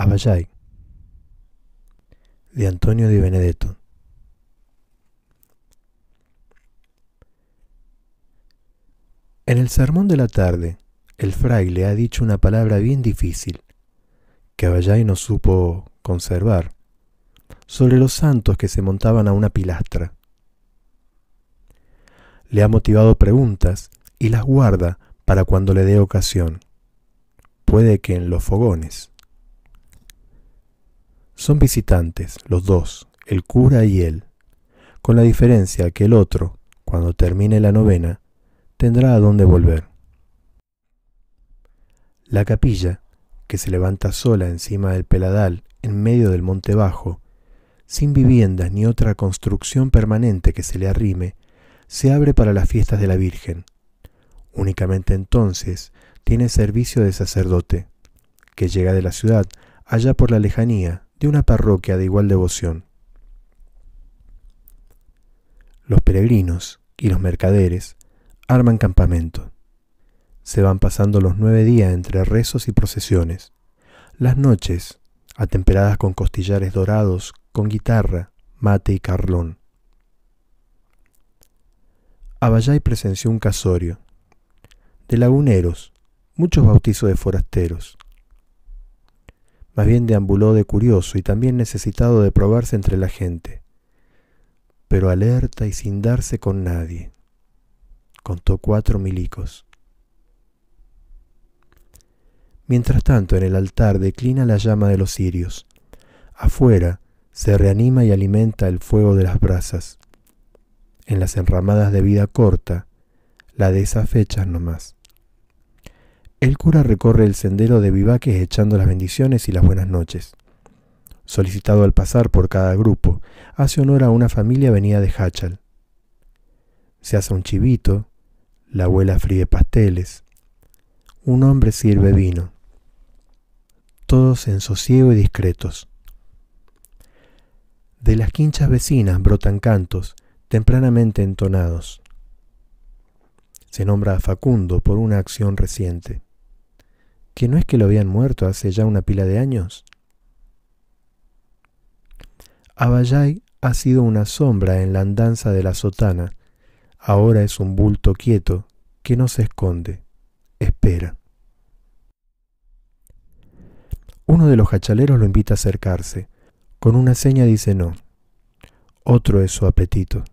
Abayay de Antonio Di Benedetto. En el sermón de la tarde, el fraile ha dicho una palabra bien difícil, que Abayay no supo conservar, sobre los santos que se montaban a una pilastra. Le ha motivado preguntas y las guarda para cuando le dé ocasión. Puede que en los fogones. Son visitantes, los dos, el cura y él, con la diferencia que el otro, cuando termine la novena, tendrá a dónde volver. La capilla, que se levanta sola encima del peladal en medio del monte bajo, sin viviendas ni otra construcción permanente que se le arrime, se abre para las fiestas de la Virgen. Únicamente entonces tiene servicio de sacerdote, que llega de la ciudad allá por la lejanía, de una parroquia de igual devoción. Los peregrinos y los mercaderes arman campamento. Se van pasando los nueve días entre rezos y procesiones. Las noches, atemperadas con costillares dorados, con guitarra, mate y carlón. Abayay presenció un casorio de laguneros, muchos bautizos de forasteros, más bien deambuló de curioso y también necesitado de probarse entre la gente, pero alerta y sin darse con nadie. Contó cuatro milicos. Mientras tanto, en el altar declina la llama de los cirios. Afuera se reanima y alimenta el fuego de las brasas. En las enramadas de vida corta, la de fecha fechas nomás. El cura recorre el sendero de vivaques echando las bendiciones y las buenas noches. Solicitado al pasar por cada grupo, hace honor a una familia venida de Hachal. Se hace un chivito, la abuela fríe pasteles, un hombre sirve vino, todos en sosiego y discretos. De las quinchas vecinas brotan cantos, tempranamente entonados. Se nombra a Facundo por una acción reciente que no es que lo habían muerto hace ya una pila de años. Abayay ha sido una sombra en la andanza de la sotana, ahora es un bulto quieto que no se esconde, espera. Uno de los hachaleros lo invita a acercarse. Con una seña dice no. Otro es su apetito.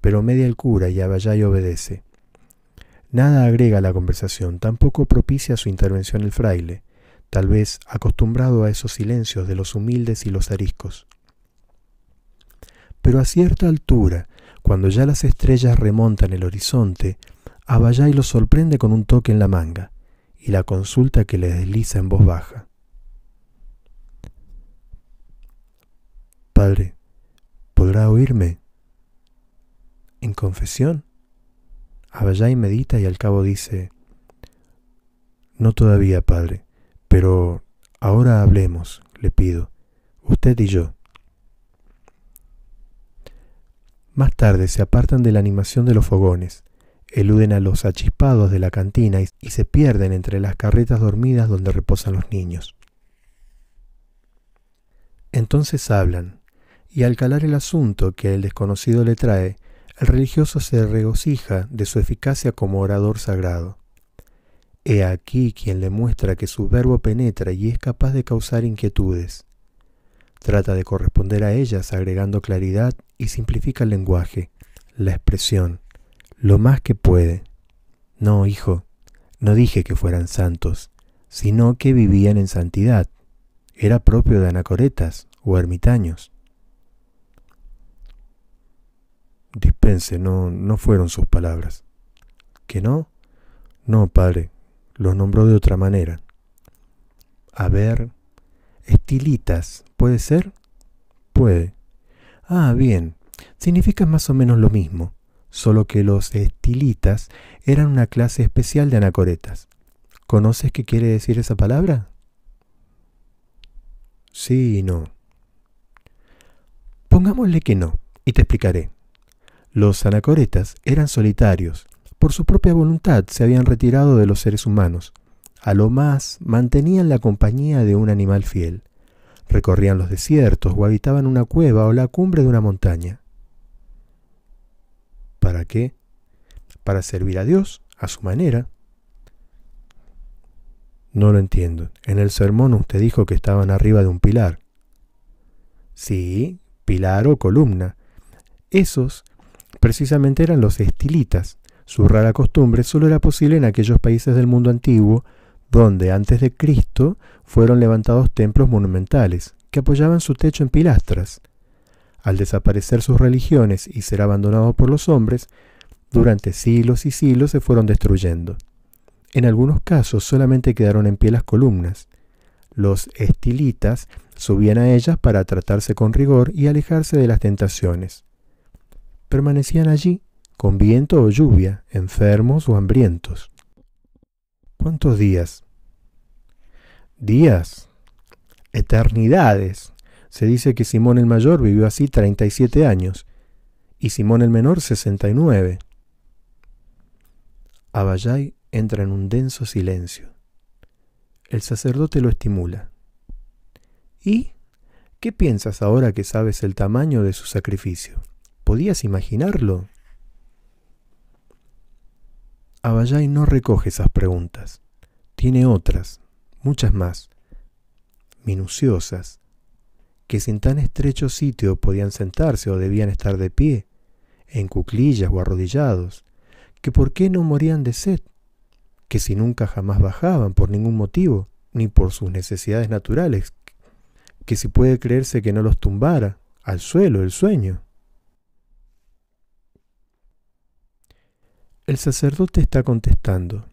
Pero media el cura y Abayay obedece. Nada agrega a la conversación, tampoco propicia su intervención el fraile, tal vez acostumbrado a esos silencios de los humildes y los ariscos. Pero a cierta altura, cuando ya las estrellas remontan el horizonte, Abayay lo sorprende con un toque en la manga y la consulta que le desliza en voz baja. Padre, ¿podrá oírme? ¿En confesión? y medita y al cabo dice, No todavía, Padre, pero ahora hablemos, le pido, usted y yo. Más tarde se apartan de la animación de los fogones, eluden a los achispados de la cantina y se pierden entre las carretas dormidas donde reposan los niños. Entonces hablan, y al calar el asunto que el desconocido le trae, el religioso se regocija de su eficacia como orador sagrado. He aquí quien le muestra que su verbo penetra y es capaz de causar inquietudes. Trata de corresponder a ellas agregando claridad y simplifica el lenguaje, la expresión, lo más que puede. No, hijo, no dije que fueran santos, sino que vivían en santidad. Era propio de anacoretas o ermitaños. Dispense, no, no fueron sus palabras. ¿Que no? No, padre, los nombró de otra manera. A ver, estilitas, ¿puede ser? Puede. Ah, bien, significa más o menos lo mismo, solo que los estilitas eran una clase especial de anacoretas. ¿Conoces qué quiere decir esa palabra? Sí y no. Pongámosle que no, y te explicaré. Los anacoretas eran solitarios, por su propia voluntad se habían retirado de los seres humanos. A lo más mantenían la compañía de un animal fiel. Recorrían los desiertos o habitaban una cueva o la cumbre de una montaña. ¿Para qué? Para servir a Dios a su manera. No lo entiendo. En el sermón usted dijo que estaban arriba de un pilar. Sí, pilar o columna. Esos precisamente eran los estilitas. Su rara costumbre solo era posible en aquellos países del mundo antiguo, donde antes de Cristo fueron levantados templos monumentales, que apoyaban su techo en pilastras. Al desaparecer sus religiones y ser abandonados por los hombres, durante siglos y siglos se fueron destruyendo. En algunos casos solamente quedaron en pie las columnas. Los estilitas subían a ellas para tratarse con rigor y alejarse de las tentaciones permanecían allí, con viento o lluvia, enfermos o hambrientos. ¿Cuántos días? Días, eternidades. Se dice que Simón el Mayor vivió así 37 años y Simón el Menor 69. Abayay entra en un denso silencio. El sacerdote lo estimula. ¿Y qué piensas ahora que sabes el tamaño de su sacrificio? ¿Podías imaginarlo? Abayay no recoge esas preguntas. Tiene otras, muchas más, minuciosas, que sin tan estrecho sitio podían sentarse o debían estar de pie, en cuclillas o arrodillados, que por qué no morían de sed, que si nunca jamás bajaban por ningún motivo, ni por sus necesidades naturales, que si puede creerse que no los tumbara al suelo el sueño. El sacerdote está contestando,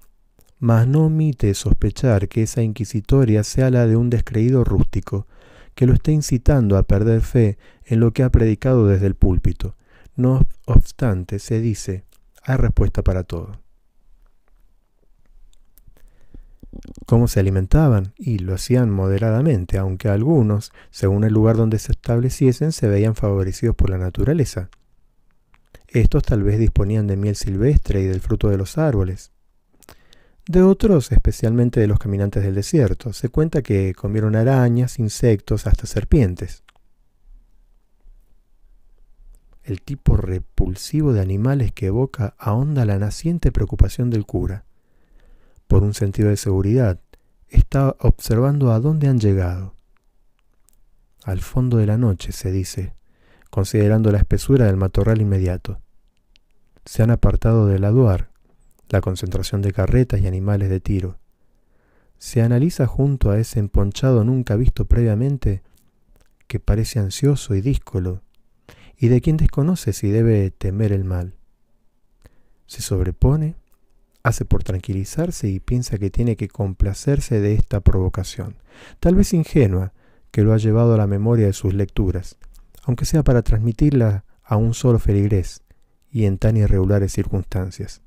mas no omite sospechar que esa inquisitoria sea la de un descreído rústico, que lo está incitando a perder fe en lo que ha predicado desde el púlpito. No obstante, se dice, hay respuesta para todo. ¿Cómo se alimentaban? Y lo hacían moderadamente, aunque algunos, según el lugar donde se estableciesen, se veían favorecidos por la naturaleza. Estos tal vez disponían de miel silvestre y del fruto de los árboles. De otros, especialmente de los caminantes del desierto, se cuenta que comieron arañas, insectos, hasta serpientes. El tipo repulsivo de animales que evoca ahonda la naciente preocupación del cura. Por un sentido de seguridad, está observando a dónde han llegado. Al fondo de la noche, se dice, considerando la espesura del matorral inmediato. Se han apartado del aduar, la concentración de carretas y animales de tiro. Se analiza junto a ese emponchado nunca visto previamente, que parece ansioso y díscolo, y de quien desconoce si debe temer el mal. Se sobrepone, hace por tranquilizarse y piensa que tiene que complacerse de esta provocación, tal vez ingenua, que lo ha llevado a la memoria de sus lecturas, aunque sea para transmitirla a un solo feligrés y en tan irregulares circunstancias.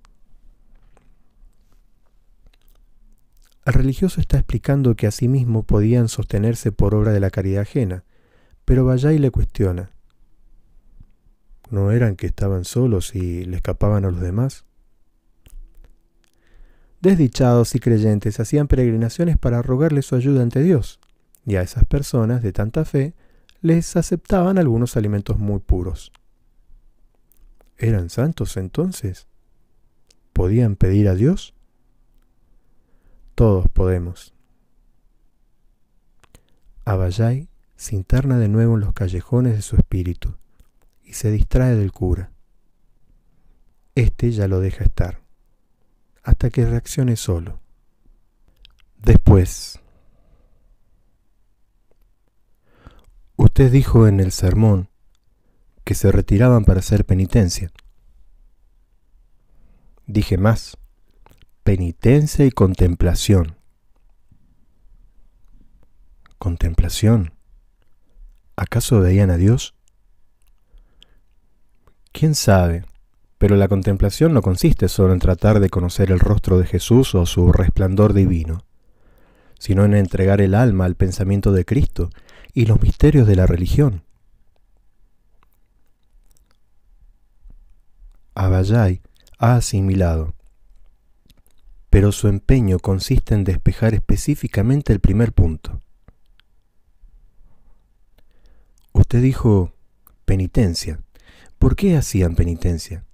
El religioso está explicando que a sí mismo podían sostenerse por obra de la caridad ajena, pero y le cuestiona. ¿No eran que estaban solos y le escapaban a los demás? Desdichados y creyentes hacían peregrinaciones para rogarle su ayuda ante Dios, y a esas personas de tanta fe les aceptaban algunos alimentos muy puros. ¿Eran santos entonces? ¿Podían pedir a Dios? Todos podemos. Abayay se interna de nuevo en los callejones de su espíritu y se distrae del cura. Este ya lo deja estar, hasta que reaccione solo. Después, Usted dijo en el sermón que se retiraban para hacer penitencia. Dije más, penitencia y contemplación. ¿Contemplación? ¿Acaso veían a Dios? ¿Quién sabe? Pero la contemplación no consiste solo en tratar de conocer el rostro de Jesús o su resplandor divino, sino en entregar el alma al pensamiento de Cristo y los misterios de la religión. Abayay ha asimilado, pero su empeño consiste en despejar específicamente el primer punto. Usted dijo penitencia. ¿Por qué hacían penitencia?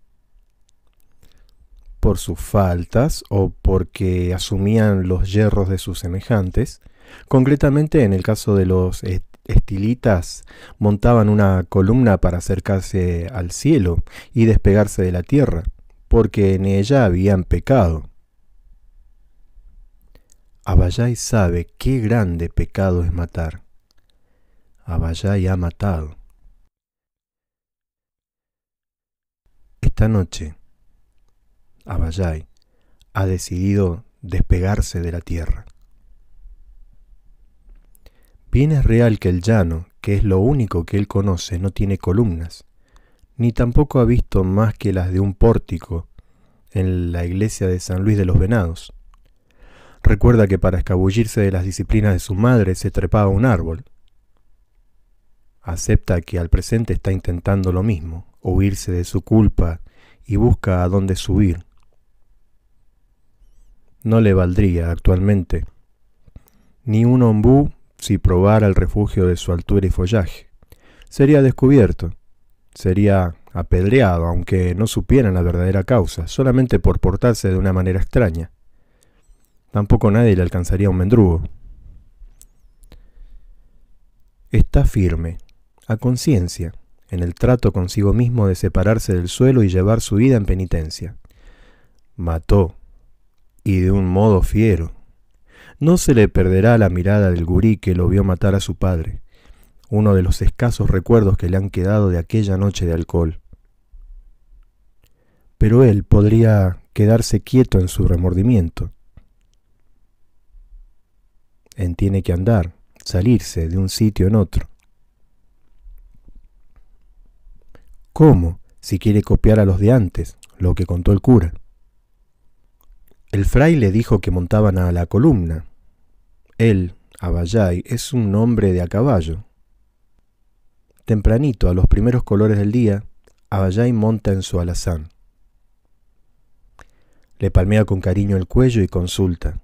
Por sus faltas o porque asumían los yerros de sus semejantes, concretamente en el caso de los estilitas montaban una columna para acercarse al cielo y despegarse de la tierra, porque en ella habían pecado. Abayay sabe qué grande pecado es matar. Abayay ha matado. Esta noche, Abayay ha decidido despegarse de la tierra. Bien es real que el llano, que es lo único que él conoce, no tiene columnas, ni tampoco ha visto más que las de un pórtico en la iglesia de San Luis de los Venados. Recuerda que para escabullirse de las disciplinas de su madre se trepaba un árbol. Acepta que al presente está intentando lo mismo, huirse de su culpa y busca a dónde subir. No le valdría actualmente ni un ombú si probara el refugio de su altura y follaje. Sería descubierto, sería apedreado, aunque no supieran la verdadera causa, solamente por portarse de una manera extraña. Tampoco nadie le alcanzaría un mendrugo. Está firme, a conciencia, en el trato consigo mismo de separarse del suelo y llevar su vida en penitencia. Mató, y de un modo fiero, no se le perderá la mirada del gurí que lo vio matar a su padre, uno de los escasos recuerdos que le han quedado de aquella noche de alcohol. Pero él podría quedarse quieto en su remordimiento. Él tiene que andar, salirse de un sitio en otro. ¿Cómo? Si quiere copiar a los de antes, lo que contó el cura. El fraile dijo que montaban a la columna, él, Abayay, es un nombre de a caballo. Tempranito, a los primeros colores del día, Abayay monta en su alazán. Le palmea con cariño el cuello y consulta.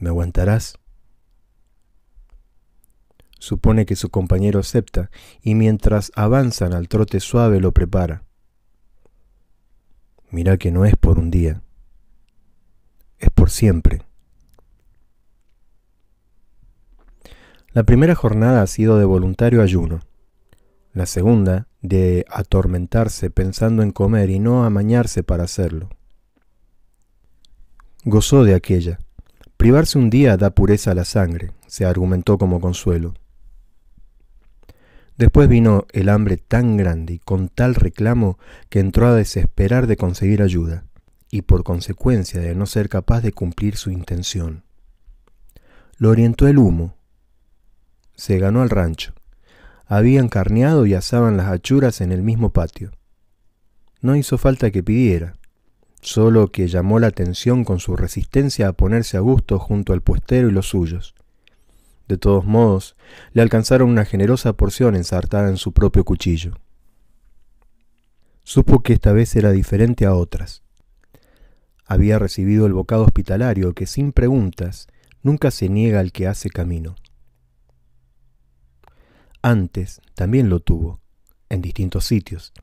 ¿Me aguantarás? Supone que su compañero acepta y mientras avanzan al trote suave lo prepara. Mira que no es por un día, es por siempre. La primera jornada ha sido de voluntario ayuno, la segunda de atormentarse pensando en comer y no amañarse para hacerlo. Gozó de aquella. Privarse un día da pureza a la sangre, se argumentó como consuelo. Después vino el hambre tan grande y con tal reclamo que entró a desesperar de conseguir ayuda, y por consecuencia de no ser capaz de cumplir su intención. Lo orientó el humo, se ganó al rancho. Habían carneado y asaban las achuras en el mismo patio. No hizo falta que pidiera, solo que llamó la atención con su resistencia a ponerse a gusto junto al puestero y los suyos. De todos modos, le alcanzaron una generosa porción ensartada en su propio cuchillo. Supo que esta vez era diferente a otras. Había recibido el bocado hospitalario que sin preguntas nunca se niega al que hace camino antes también lo tuvo, en distintos sitios.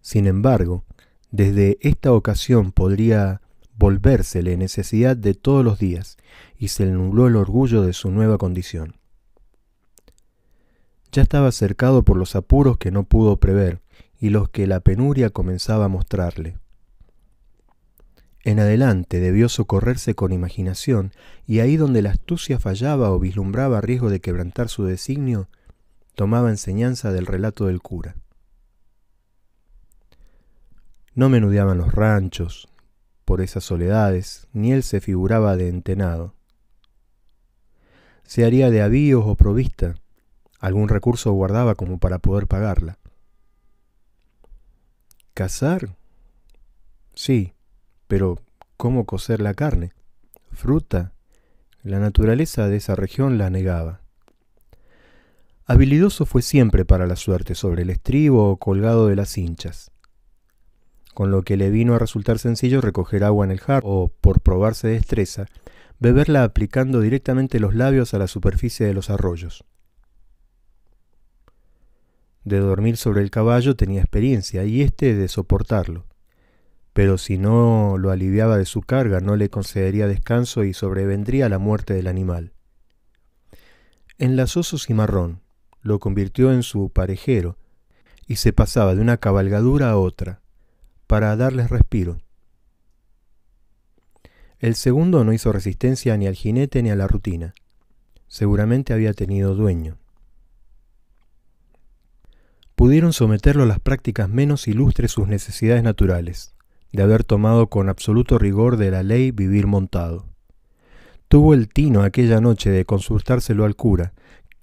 Sin embargo, desde esta ocasión podría volvérsele necesidad de todos los días, y se le nubló el orgullo de su nueva condición. Ya estaba cercado por los apuros que no pudo prever y los que la penuria comenzaba a mostrarle. En adelante debió socorrerse con imaginación, y ahí donde la astucia fallaba o vislumbraba riesgo de quebrantar su designio, tomaba enseñanza del relato del cura. No menudeaban los ranchos por esas soledades, ni él se figuraba de entenado. Se haría de avíos o provista, algún recurso guardaba como para poder pagarla. ¿Cazar? Sí, pero ¿cómo cocer la carne? ¿Fruta? La naturaleza de esa región la negaba. Habilidoso fue siempre para la suerte sobre el estribo o colgado de las hinchas, con lo que le vino a resultar sencillo recoger agua en el jarro o, por probarse destreza, beberla aplicando directamente los labios a la superficie de los arroyos. De dormir sobre el caballo tenía experiencia y éste de soportarlo, pero si no lo aliviaba de su carga no le concedería descanso y sobrevendría la muerte del animal. Enlazó su cimarrón, lo convirtió en su parejero y se pasaba de una cabalgadura a otra para darles respiro. El segundo no hizo resistencia ni al jinete ni a la rutina. Seguramente había tenido dueño. Pudieron someterlo a las prácticas menos ilustres sus necesidades naturales, de haber tomado con absoluto rigor de la ley vivir montado. Tuvo el tino aquella noche de consultárselo al cura,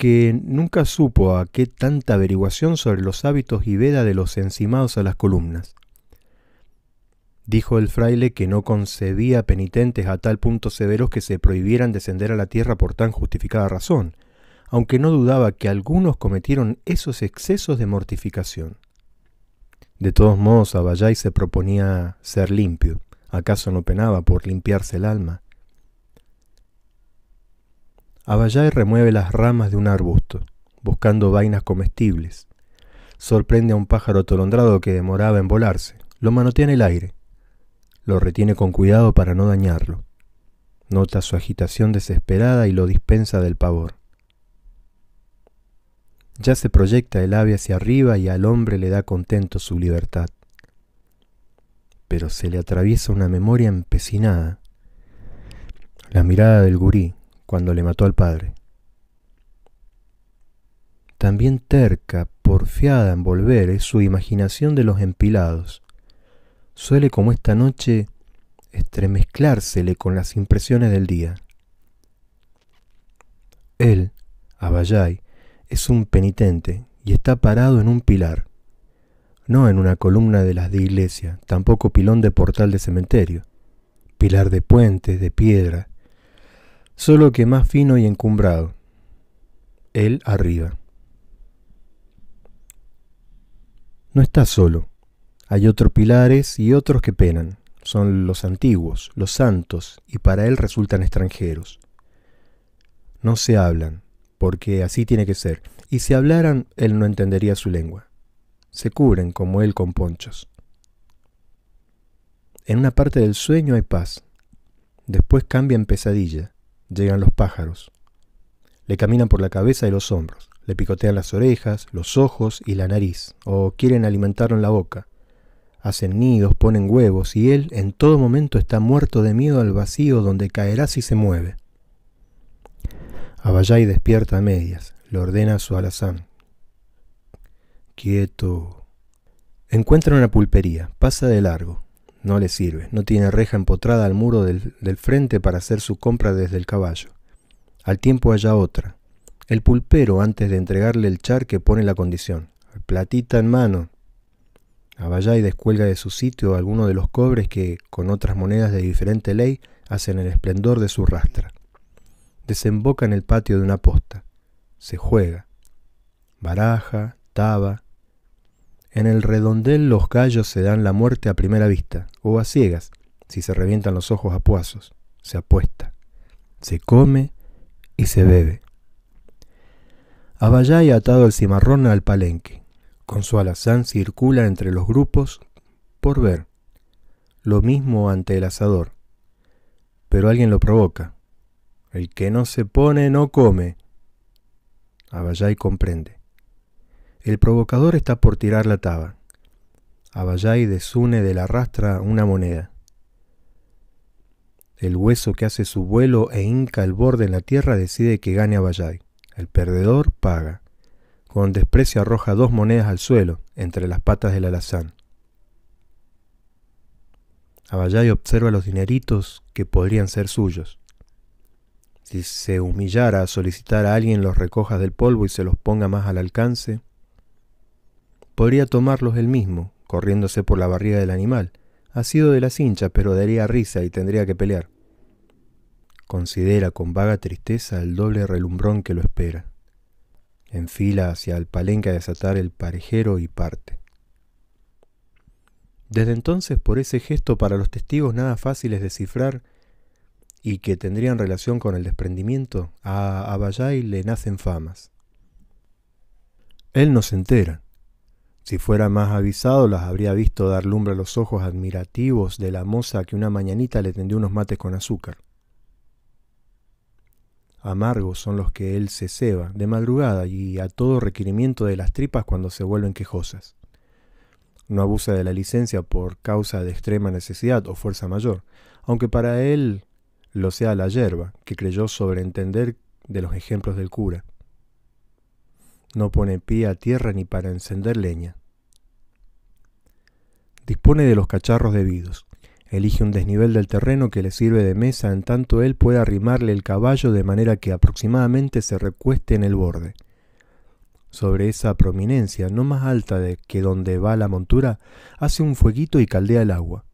que nunca supo a qué tanta averiguación sobre los hábitos y veda de los encimados a las columnas. Dijo el fraile que no concebía penitentes a tal punto severos que se prohibieran descender a la tierra por tan justificada razón, aunque no dudaba que algunos cometieron esos excesos de mortificación. De todos modos, Abayay se proponía ser limpio. ¿Acaso no penaba por limpiarse el alma? y remueve las ramas de un arbusto, buscando vainas comestibles. Sorprende a un pájaro atolondrado que demoraba en volarse. Lo manotea en el aire. Lo retiene con cuidado para no dañarlo. Nota su agitación desesperada y lo dispensa del pavor. Ya se proyecta el ave hacia arriba y al hombre le da contento su libertad. Pero se le atraviesa una memoria empecinada. La mirada del gurí, cuando le mató al padre. También terca, porfiada en volver, es su imaginación de los empilados. Suele como esta noche estremezclársele con las impresiones del día. Él, Abayay, es un penitente y está parado en un pilar, no en una columna de las de iglesia, tampoco pilón de portal de cementerio, pilar de puentes, de piedra, solo que más fino y encumbrado. Él arriba. No está solo. Hay otros pilares y otros que penan. Son los antiguos, los santos, y para él resultan extranjeros. No se hablan, porque así tiene que ser, y si hablaran, él no entendería su lengua. Se cubren como él con ponchos. En una parte del sueño hay paz, después cambia en pesadilla, llegan los pájaros. Le caminan por la cabeza y los hombros, le picotean las orejas, los ojos y la nariz, o quieren alimentarlo en la boca. Hacen nidos, ponen huevos, y él en todo momento está muerto de miedo al vacío donde caerá si se mueve. y despierta a medias, le ordena a su alazán. Quieto. Encuentra una pulpería, pasa de largo, no le sirve, no tiene reja empotrada al muro del, frente para hacer su compra desde el caballo. Al tiempo haya otra. El pulpero, antes de entregarle el charque, pone la condición. Platita en mano. avalla y descuelga de su sitio alguno de los cobres que, con otras monedas de diferente ley, hacen el esplendor de su rastra. Desemboca en el patio de una posta. Se juega. Baraja, taba, en el redondel los gallos se dan la muerte a primera vista, o a ciegas, si se revientan los ojos a puazos, se apuesta, se come y se bebe. Abayá atado el cimarrón al palenque, con su alazán circula entre los grupos por ver, lo mismo ante el asador. Pero alguien lo provoca. El que no se pone no come. Abayay comprende. El provocador está por tirar la taba. Abayay desune de la rastra una moneda. El hueso que hace su vuelo e hinca el borde en la tierra decide que gane Abayay. El perdedor paga. Con desprecio arroja dos monedas al suelo, entre las patas del alazán. Abayay observa los dineritos que podrían ser suyos. Si se humillara a solicitar a alguien los recojas del polvo y se los ponga más al alcance, Podría tomarlos él mismo, corriéndose por la barriga del animal, Ha sido de las hinchas, pero daría risa y tendría que pelear. Considera con vaga tristeza el doble relumbrón que lo espera. Enfila hacia el palenque a desatar el parejero y parte. Desde entonces, por ese gesto para los testigos nada fáciles de descifrar y que tendrían relación con el desprendimiento, a Abayay le nacen famas. Él no se entera, si fuera más avisado, las habría visto dar lumbre a los ojos admirativos de la moza que una mañanita le tendió unos mates con azúcar. Amargos son los que él se ceba de madrugada y a todo requerimiento de las tripas cuando se vuelven quejosas. No abusa de la licencia por causa de extrema necesidad o fuerza mayor, aunque para él lo sea la yerba, que creyó sobreentender de los ejemplos del cura no pone pie a tierra ni para encender leña. Dispone de los cacharros debidos, elige un desnivel del terreno que le sirve de mesa en tanto él pueda arrimarle el caballo de manera que aproximadamente se recueste en el borde. Sobre esa prominencia, no más alta de que donde va la montura, hace un fueguito y caldea el agua.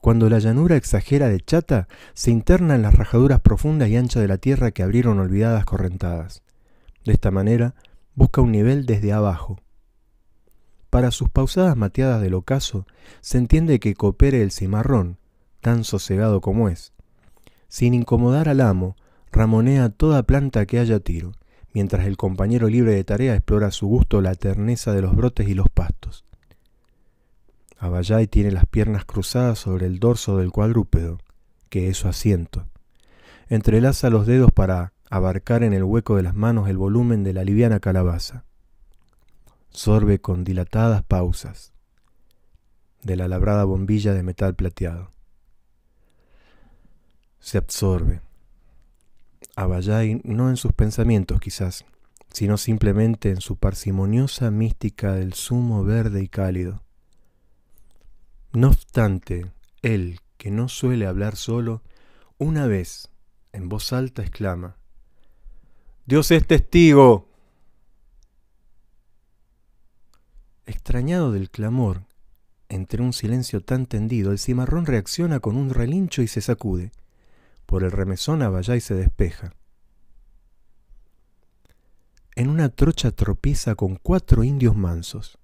Cuando la llanura exagera de chata, se interna en las rajaduras profundas y anchas de la tierra que abrieron olvidadas correntadas. De esta manera, busca un nivel desde abajo. Para sus pausadas mateadas del ocaso, se entiende que coopere el cimarrón, tan sosegado como es. Sin incomodar al amo, ramonea toda planta que haya tiro, mientras el compañero libre de tarea explora a su gusto la terneza de los brotes y los pastos. Abayay tiene las piernas cruzadas sobre el dorso del cuadrúpedo, que es su asiento. Entrelaza los dedos para abarcar en el hueco de las manos el volumen de la liviana calabaza. Sorbe con dilatadas pausas de la labrada bombilla de metal plateado. Se absorbe. y no en sus pensamientos quizás, sino simplemente en su parsimoniosa mística del zumo verde y cálido. No obstante, él, que no suele hablar solo, una vez, en voz alta, exclama, Dios es testigo. Extrañado del clamor, entre un silencio tan tendido, el cimarrón reacciona con un relincho y se sacude. Por el remesón avalla y se despeja. En una trocha tropieza con cuatro indios mansos.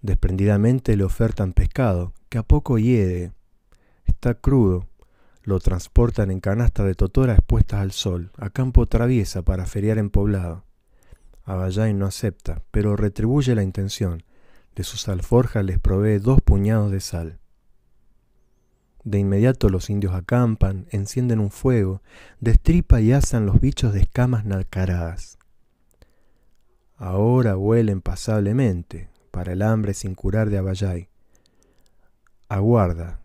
Desprendidamente le ofertan pescado, que a poco hiere. Está crudo, lo transportan en canasta de totora expuestas al sol, a campo traviesa para feriar en poblado. Aballain no acepta, pero retribuye la intención. De sus alforjas les provee dos puñados de sal. De inmediato los indios acampan, encienden un fuego, destripa y asan los bichos de escamas nalcaradas. Ahora huelen pasablemente, para el hambre sin curar de Abayay. Aguarda,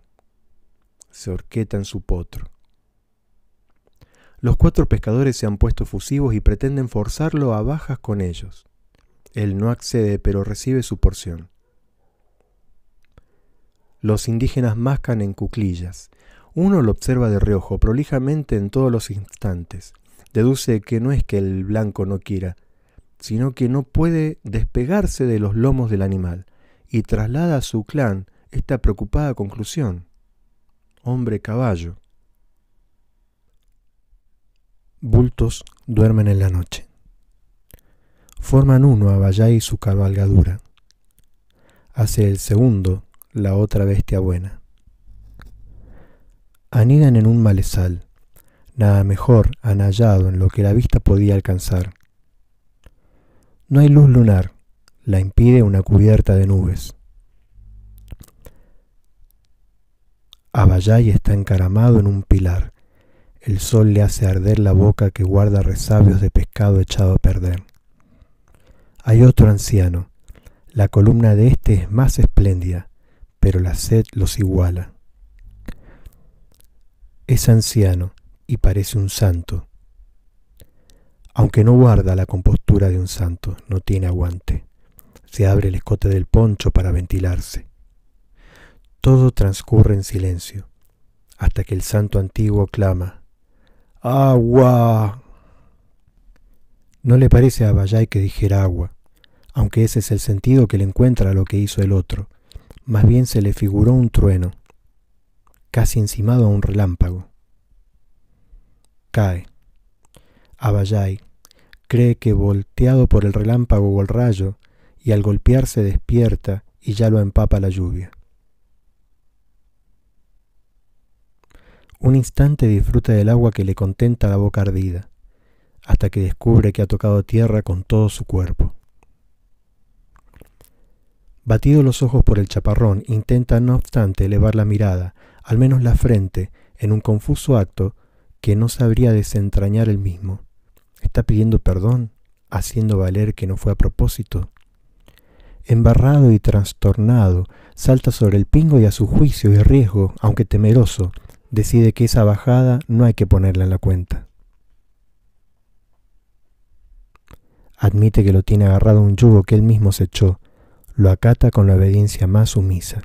se horqueta en su potro. Los cuatro pescadores se han puesto fusivos y pretenden forzarlo a bajas con ellos. Él no accede, pero recibe su porción. Los indígenas mascan en cuclillas. Uno lo observa de reojo, prolijamente en todos los instantes. Deduce que no es que el blanco no quiera, sino que no puede despegarse de los lomos del animal, y traslada a su clan esta preocupada conclusión hombre caballo. Bultos duermen en la noche. Forman uno a vallay y su cabalgadura. Hace el segundo la otra bestia buena. Anidan en un malezal, nada mejor hallado en lo que la vista podía alcanzar. No hay luz lunar, la impide una cubierta de nubes. Abayay está encaramado en un pilar. El sol le hace arder la boca que guarda resabios de pescado echado a perder. Hay otro anciano. La columna de este es más espléndida, pero la sed los iguala. Es anciano y parece un santo, aunque no guarda la compostura de un santo, no tiene aguante. Se abre el escote del poncho para ventilarse. Todo transcurre en silencio, hasta que el santo antiguo clama, ¡Agua! No le parece a Bayay que dijera agua, aunque ese es el sentido que le encuentra a lo que hizo el otro. Más bien se le figuró un trueno, casi encimado a un relámpago. Cae. Abayay cree que volteado por el relámpago o el rayo, y al golpearse despierta y ya lo empapa la lluvia. Un instante disfruta del agua que le contenta la boca ardida, hasta que descubre que ha tocado tierra con todo su cuerpo. Batido los ojos por el chaparrón, intenta no obstante elevar la mirada, al menos la frente, en un confuso acto que no sabría desentrañar el mismo. ¿Está pidiendo perdón? ¿Haciendo valer que no fue a propósito? Embarrado y trastornado, salta sobre el pingo y a su juicio y riesgo, aunque temeroso, decide que esa bajada no hay que ponerla en la cuenta. Admite que lo tiene agarrado un yugo que él mismo se echó, lo acata con la obediencia más sumisa.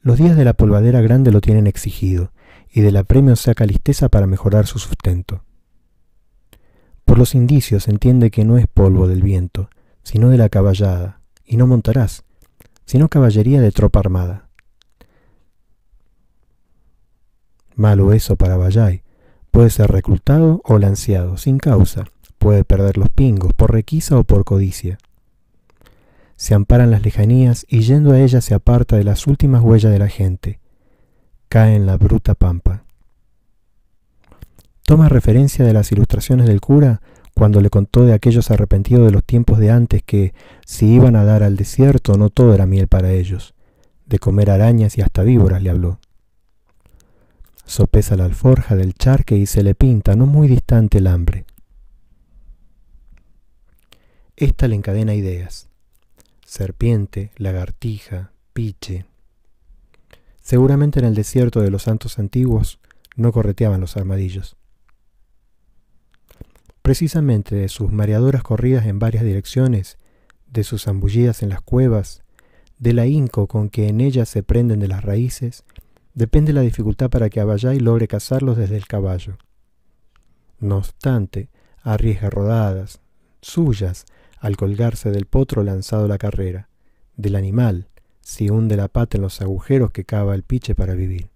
Los días de la polvadera grande lo tienen exigido, y de la premio saca listeza para mejorar su sustento. Por los indicios entiende que no es polvo del viento, sino de la caballada, y no montarás, sino caballería de tropa armada. Malo mm. eso para Bayay. Puede ser reclutado o lanceado sin causa. Puede perder los pingos por requisa o por codicia. Se amparan las lejanías y yendo a ellas se aparta de las últimas huellas de la gente. Cae en la bruta pampa. Toma referencia de las ilustraciones del cura cuando le contó de aquellos arrepentidos de los tiempos de antes que, si iban a dar al desierto, no todo era miel para ellos. De comer arañas y hasta víboras le habló. Sopesa la alforja del charque y se le pinta, no muy distante, el hambre. Esta le encadena ideas. Serpiente, lagartija, piche. Seguramente en el desierto de los santos antiguos no correteaban los armadillos precisamente de sus mareadoras corridas en varias direcciones, de sus zambullidas en las cuevas, del ahínco con que en ellas se prenden de las raíces, depende la dificultad para que Abayay logre cazarlos desde el caballo. No obstante, arriesga rodadas, suyas, al colgarse del potro lanzado a la carrera, del animal, si hunde la pata en los agujeros que cava el piche para vivir.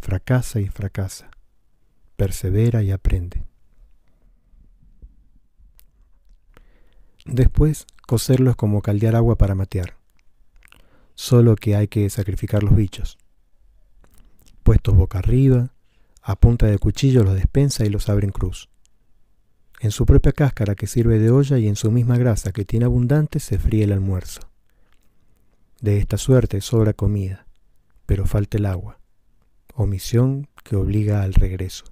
Fracasa y fracasa, persevera y aprende. Después, es como caldear agua para matear. Solo que hay que sacrificar los bichos. Puestos boca arriba, a punta de cuchillo los despensa y los abre en cruz. En su propia cáscara que sirve de olla y en su misma grasa que tiene abundante se fríe el almuerzo. De esta suerte sobra comida, pero falta el agua, omisión que obliga al regreso.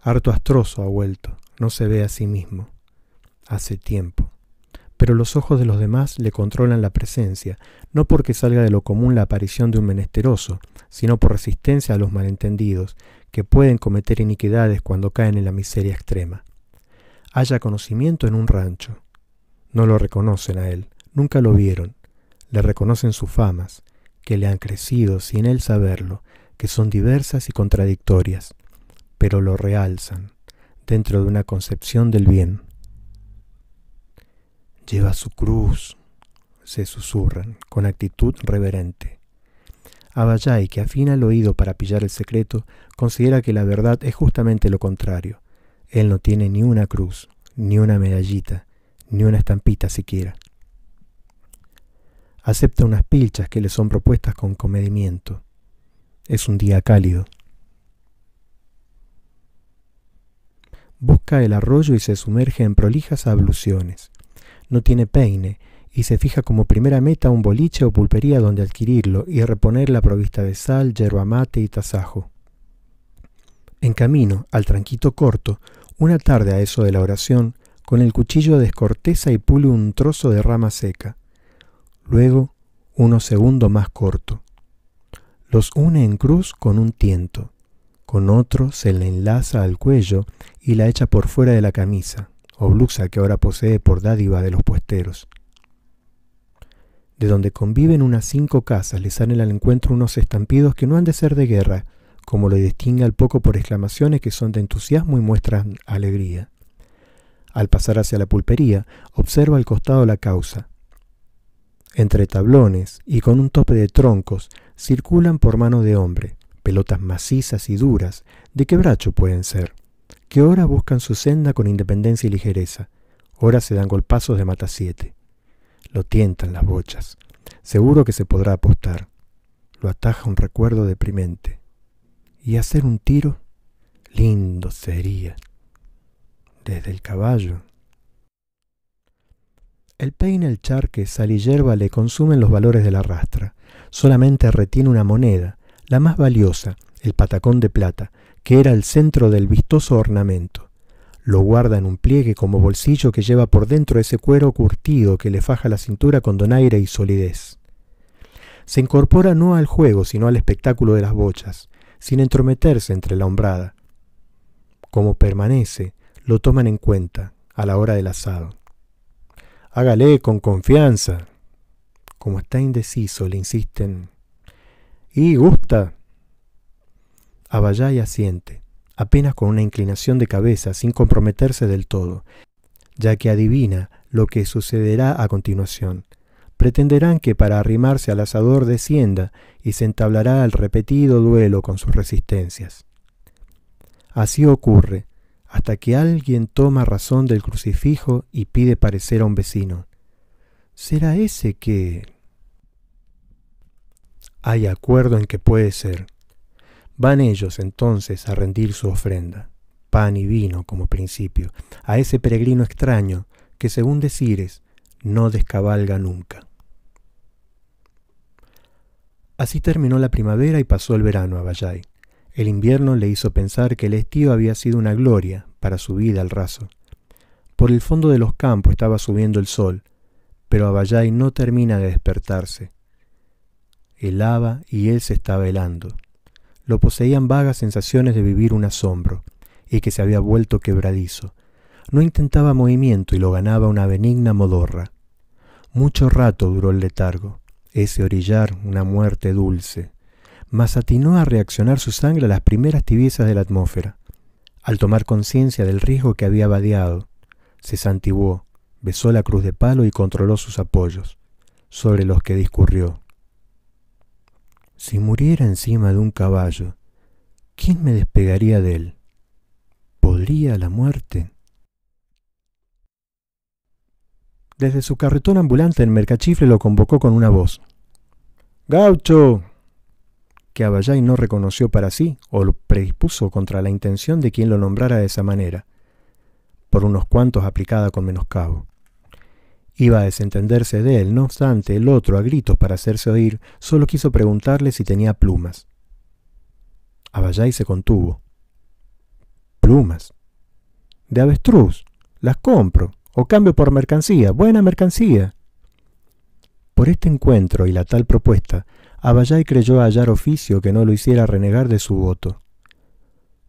Harto astroso ha vuelto, no se ve a sí mismo hace tiempo. Pero los ojos de los demás le controlan la presencia, no porque salga de lo común la aparición de un menesteroso, sino por resistencia a los malentendidos, que pueden cometer iniquidades cuando caen en la miseria extrema. Haya conocimiento en un rancho. No lo reconocen a él, nunca lo vieron. Le reconocen sus famas, que le han crecido sin él saberlo, que son diversas y contradictorias, pero lo realzan dentro de una concepción del bien. Lleva su cruz, se susurran con actitud reverente. Abayay, que afina el oído para pillar el secreto, considera que la verdad es justamente lo contrario. Él no tiene ni una cruz, ni una medallita, ni una estampita siquiera. Acepta unas pilchas que le son propuestas con comedimiento. Es un día cálido. Busca el arroyo y se sumerge en prolijas abluciones no tiene peine y se fija como primera meta un boliche o pulpería donde adquirirlo y reponer la provista de sal, yerba mate y tasajo. En camino, al tranquito corto, una tarde a eso de la oración, con el cuchillo descorteza y pule un trozo de rama seca. Luego, uno segundo más corto. Los une en cruz con un tiento. Con otro se le enlaza al cuello y la echa por fuera de la camisa. Obluxa que ahora posee por dádiva de los puesteros. De donde conviven unas cinco casas le salen al encuentro unos estampidos que no han de ser de guerra, como lo distingue al poco por exclamaciones que son de entusiasmo y muestran alegría. Al pasar hacia la pulpería, observa al costado la causa. Entre tablones y con un tope de troncos circulan por mano de hombre, pelotas macizas y duras, de quebracho pueden ser que ahora buscan su senda con independencia y ligereza, ahora se dan golpazos de mata siete. Lo tientan las bochas. Seguro que se podrá apostar. Lo ataja un recuerdo deprimente. ¿Y hacer un tiro? Lindo sería. Desde el caballo. El peine, el charque, sal y yerba le consumen los valores de la rastra. Solamente retiene una moneda, la más valiosa, el patacón de plata, que era el centro del vistoso ornamento. Lo guarda en un pliegue como bolsillo que lleva por dentro ese cuero curtido que le faja la cintura con donaire y solidez. Se incorpora no al juego, sino al espectáculo de las bochas, sin entrometerse entre la hombrada. Como permanece, lo toman en cuenta a la hora del asado. Hágale con confianza. Como está indeciso, le insisten. Y gusta, y asiente, apenas con una inclinación de cabeza, sin comprometerse del todo, ya que adivina lo que sucederá a continuación. Pretenderán que para arrimarse al asador descienda y se entablará el repetido duelo con sus resistencias. Así ocurre, hasta que alguien toma razón del crucifijo y pide parecer a un vecino. ¿Será ese que... Hay acuerdo en que puede ser, Van ellos entonces a rendir su ofrenda, pan y vino como principio, a ese peregrino extraño que según decires no descabalga nunca. Así terminó la primavera y pasó el verano a Bayay El invierno le hizo pensar que el estío había sido una gloria para su vida al raso. Por el fondo de los campos estaba subiendo el sol, pero a Abayay no termina de despertarse. Helaba y él se estaba helando lo poseían vagas sensaciones de vivir un asombro, y que se había vuelto quebradizo. No intentaba movimiento y lo ganaba una benigna modorra. Mucho rato duró el letargo, ese orillar una muerte dulce, mas atinó a reaccionar su sangre a las primeras tibiezas de la atmósfera. Al tomar conciencia del riesgo que había vadeado, se santiguó, besó la cruz de palo y controló sus apoyos, sobre los que discurrió. Si muriera encima de un caballo, ¿quién me despegaría de él? ¿Podría la muerte? Desde su carretón ambulante el mercachifle lo convocó con una voz. ¡Gaucho! que Abayay no reconoció para sí o lo predispuso contra la intención de quien lo nombrara de esa manera, por unos cuantos aplicada con menoscabo. Iba a desentenderse de él, no obstante, el otro, a gritos para hacerse oír, solo quiso preguntarle si tenía plumas. Abayay se contuvo. ¿Plumas? De avestruz. Las compro, o cambio por mercancía, buena mercancía. Por este encuentro y la tal propuesta, Abayay creyó hallar oficio que no lo hiciera renegar de su voto.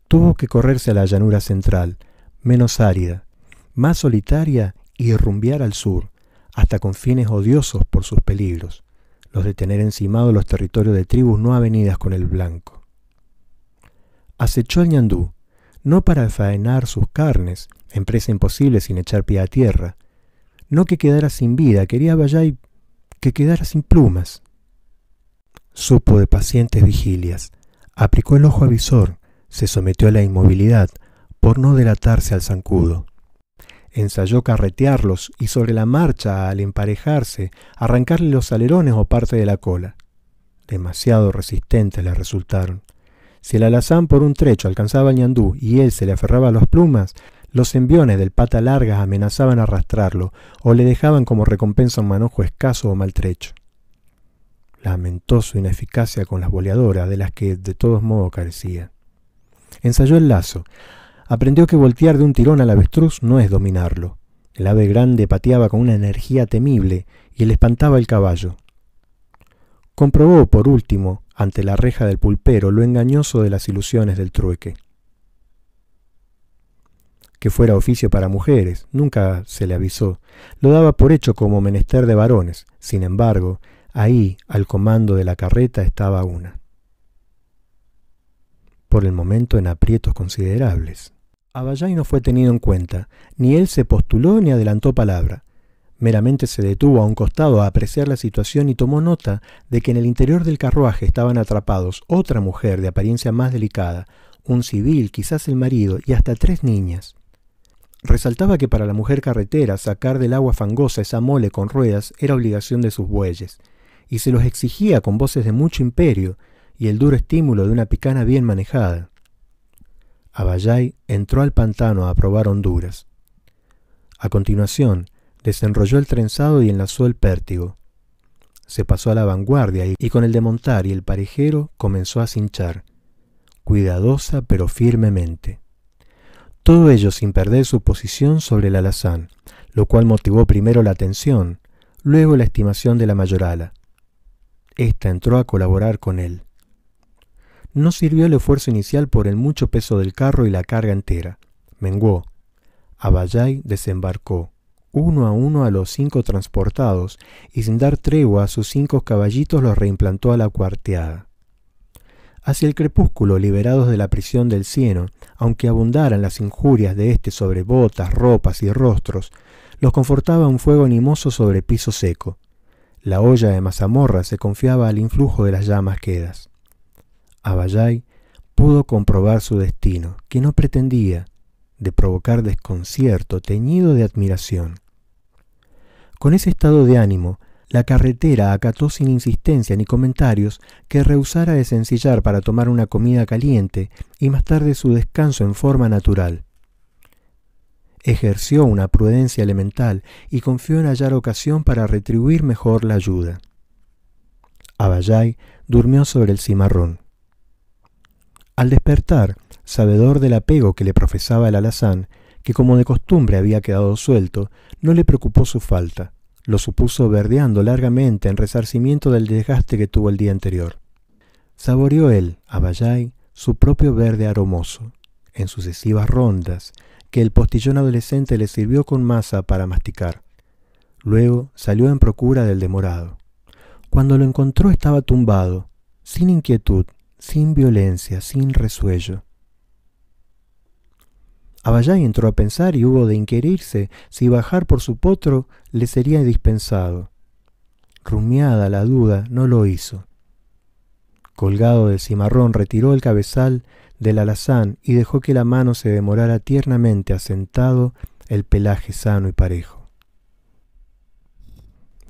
Tuvo que correrse a la llanura central, menos árida, más solitaria y rumbear al sur, hasta con fines odiosos por sus peligros, los de tener encimados los territorios de tribus no avenidas con el blanco. Acechó al ñandú, no para faenar sus carnes, empresa imposible sin echar pie a tierra, no que quedara sin vida, quería y que quedara sin plumas. Supo de pacientes vigilias, aplicó el ojo avisor, se sometió a la inmovilidad por no delatarse al zancudo. Ensayó carretearlos y sobre la marcha, al emparejarse, arrancarle los alerones o parte de la cola. Demasiado resistentes le resultaron. Si el alazán por un trecho alcanzaba al ñandú y él se le aferraba a las plumas, los embiones del pata larga amenazaban arrastrarlo o le dejaban como recompensa un manojo escaso o maltrecho. Lamentó su ineficacia con las boleadoras, de las que de todos modos carecía. Ensayó el lazo, aprendió que voltear de un tirón al avestruz no es dominarlo. El ave grande pateaba con una energía temible y le espantaba el caballo. Comprobó, por último, ante la reja del pulpero, lo engañoso de las ilusiones del trueque. Que fuera oficio para mujeres, nunca se le avisó. Lo daba por hecho como menester de varones. Sin embargo, ahí, al comando de la carreta, estaba una por el momento en aprietos considerables. Abayay no fue tenido en cuenta, ni él se postuló ni adelantó palabra. Meramente se detuvo a un costado a apreciar la situación y tomó nota de que en el interior del carruaje estaban atrapados otra mujer de apariencia más delicada, un civil, quizás el marido, y hasta tres niñas. Resaltaba que para la mujer carretera sacar del agua fangosa esa mole con ruedas era obligación de sus bueyes, y se los exigía con voces de mucho imperio y el duro estímulo de una picana bien manejada. Abayay entró al pantano a probar honduras. A continuación, desenrolló el trenzado y enlazó el pértigo. Se pasó a la vanguardia y con el de montar y el parejero comenzó a cinchar, cuidadosa pero firmemente. Todo ello sin perder su posición sobre el alazán, lo cual motivó primero la atención, luego la estimación de la mayorala. Esta entró a colaborar con él. No sirvió el esfuerzo inicial por el mucho peso del carro y la carga entera. Menguó. Abayay desembarcó, uno a uno a los cinco transportados, y sin dar tregua a sus cinco caballitos los reimplantó a la cuarteada. Hacia el crepúsculo, liberados de la prisión del cieno, aunque abundaran las injurias de éste sobre botas, ropas y rostros, los confortaba un fuego animoso sobre piso seco. La olla de mazamorra se confiaba al influjo de las llamas quedas. Abayay pudo comprobar su destino, que no pretendía, de provocar desconcierto teñido de admiración. Con ese estado de ánimo, la carretera acató sin insistencia ni comentarios que rehusara de sencillar para tomar una comida caliente y más tarde su descanso en forma natural. Ejerció una prudencia elemental y confió en hallar ocasión para retribuir mejor la ayuda. Abayay durmió sobre el cimarrón. Al despertar, sabedor del apego que le profesaba el alazán, que como de costumbre había quedado suelto, no le preocupó su falta. Lo supuso verdeando largamente en resarcimiento del desgaste que tuvo el día anterior. Saboreó él, a Bayay, su propio verde aromoso, en sucesivas rondas, que el postillón adolescente le sirvió con masa para masticar. Luego salió en procura del demorado. Cuando lo encontró estaba tumbado, sin inquietud, sin violencia, sin resuello. Abayay entró a pensar y hubo de inquirirse si bajar por su potro le sería dispensado. Rumiada la duda, no lo hizo. Colgado del cimarrón, retiró el cabezal del alazán y dejó que la mano se demorara tiernamente asentado el pelaje sano y parejo.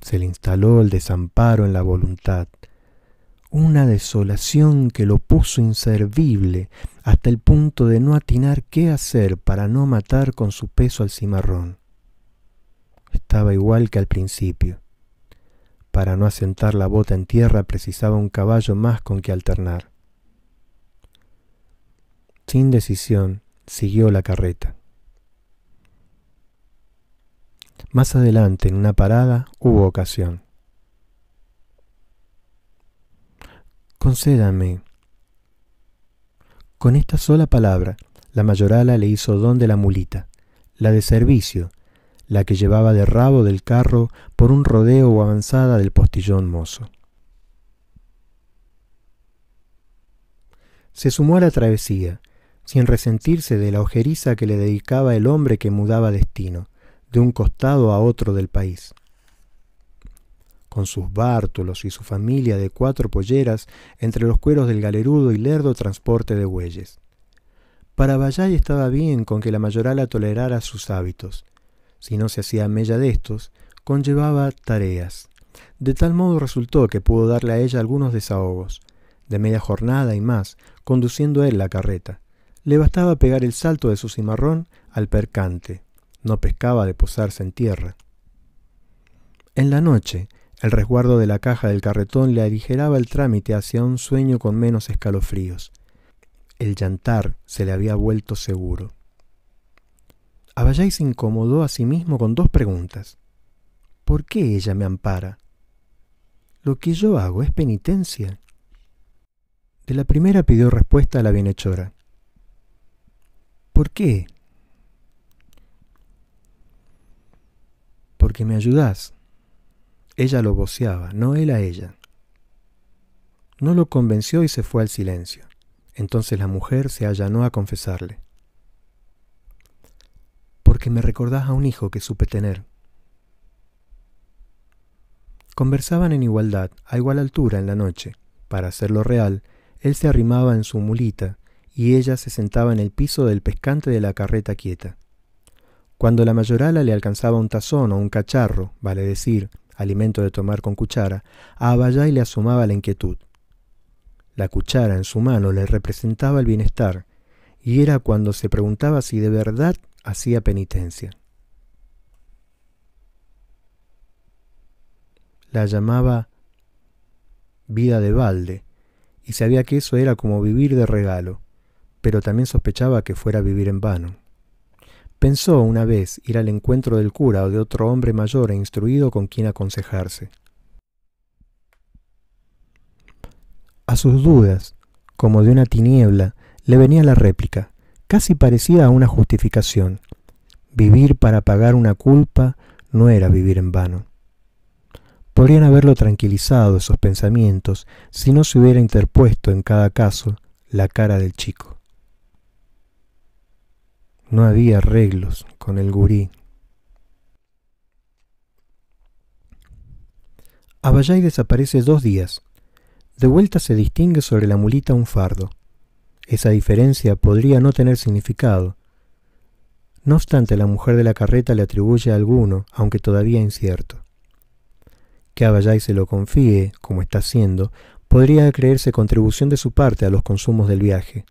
Se le instaló el desamparo en la voluntad, una desolación que lo puso inservible hasta el punto de no atinar qué hacer para no matar con su peso al cimarrón. Estaba igual que al principio. Para no asentar la bota en tierra precisaba un caballo más con que alternar. Sin decisión, siguió la carreta. Más adelante, en una parada, hubo ocasión. concédame. Con esta sola palabra, la mayorala le hizo don de la mulita, la de servicio, la que llevaba de rabo del carro por un rodeo o avanzada del postillón mozo. Se sumó a la travesía, sin resentirse de la ojeriza que le dedicaba el hombre que mudaba destino, de un costado a otro del país con sus bártulos y su familia de cuatro polleras entre los cueros del galerudo y lerdo transporte de bueyes. Para Bayay estaba bien con que la mayorala tolerara sus hábitos. Si no se hacía mella de estos, conllevaba tareas. De tal modo resultó que pudo darle a ella algunos desahogos, de media jornada y más, conduciendo él la carreta. Le bastaba pegar el salto de su cimarrón al percante. No pescaba de posarse en tierra. En la noche, el resguardo de la caja del carretón le aligeraba el trámite hacia un sueño con menos escalofríos. El llantar se le había vuelto seguro. Abayay se incomodó a sí mismo con dos preguntas. ¿Por qué ella me ampara? ¿Lo que yo hago es penitencia? De la primera pidió respuesta a la bienhechora. ¿Por qué? Porque me ayudás. Ella lo voceaba, no él a ella. No lo convenció y se fue al silencio. Entonces la mujer se allanó a confesarle. Porque me recordás a un hijo que supe tener. Conversaban en igualdad, a igual altura en la noche. Para hacerlo real, él se arrimaba en su mulita y ella se sentaba en el piso del pescante de la carreta quieta. Cuando la mayorala le alcanzaba un tazón o un cacharro, vale decir, alimento de tomar con cuchara, a y le asomaba la inquietud. La cuchara en su mano le representaba el bienestar, y era cuando se preguntaba si de verdad hacía penitencia. La llamaba vida de balde, y sabía que eso era como vivir de regalo, pero también sospechaba que fuera vivir en vano. Pensó una vez ir al encuentro del cura o de otro hombre mayor e instruido con quien aconsejarse. A sus dudas, como de una tiniebla, le venía la réplica, casi parecida a una justificación. Vivir para pagar una culpa no era vivir en vano. Podrían haberlo tranquilizado esos pensamientos si no se hubiera interpuesto en cada caso la cara del chico. No había arreglos con el gurí. Abayay desaparece dos días. De vuelta se distingue sobre la mulita un fardo. Esa diferencia podría no tener significado. No obstante, la mujer de la carreta le atribuye alguno, aunque todavía incierto. Que Abayay se lo confíe, como está haciendo, podría creerse contribución de su parte a los consumos del viaje